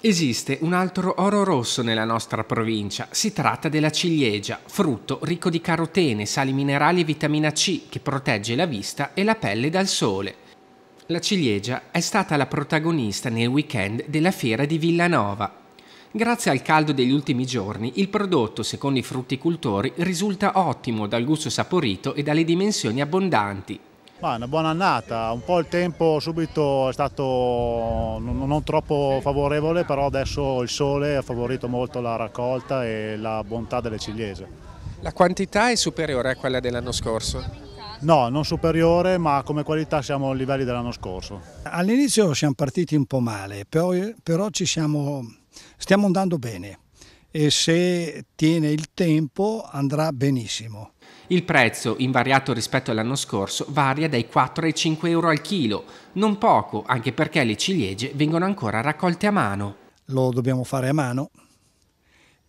Esiste un altro oro rosso nella nostra provincia, si tratta della ciliegia, frutto ricco di carotene, sali minerali e vitamina C che protegge la vista e la pelle dal sole. La ciliegia è stata la protagonista nel weekend della fiera di Villanova. Grazie al caldo degli ultimi giorni, il prodotto, secondo i frutticoltori, risulta ottimo dal gusto saporito e dalle dimensioni abbondanti. Ma una buona annata, un po' il tempo subito è stato non, troppo favorevole, però adesso il sole ha favorito molto la raccolta e la bontà delle ciliegie. La quantità è superiore a quella dell'anno scorso? No, non superiore, ma come qualità siamo ai livelli dell'anno scorso. All'inizio siamo partiti un po' male, però, però siamo, stiamo andando bene e se tiene il tempo andrà benissimo. Il prezzo, invariato rispetto all'anno scorso, varia dai 4 ai 5 euro al chilo, non poco, anche perché le ciliegie vengono ancora raccolte a mano. Lo dobbiamo fare a mano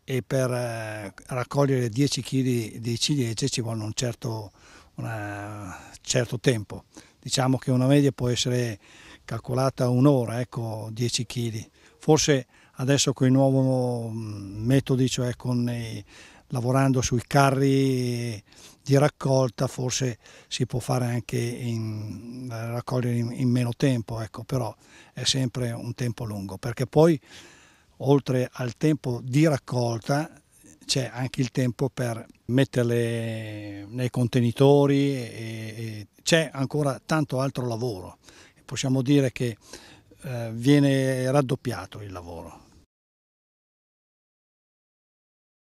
e per eh, raccogliere 10 kg di ciliegie ci vuole un certo, una, certo tempo. Diciamo che una media può essere calcolata un'ora, ecco 10 kg Forse adesso con i nuovi mm, metodi, cioè i, lavorando sui carri di raccolta, forse si può fare anche in, raccogliere in, in, meno tempo, ecco, però è sempre un tempo lungo, perché poi oltre al tempo di raccolta c'è anche il tempo per metterle nei contenitori e, e c'è ancora tanto altro lavoro. Possiamo dire che eh, viene raddoppiato il lavoro.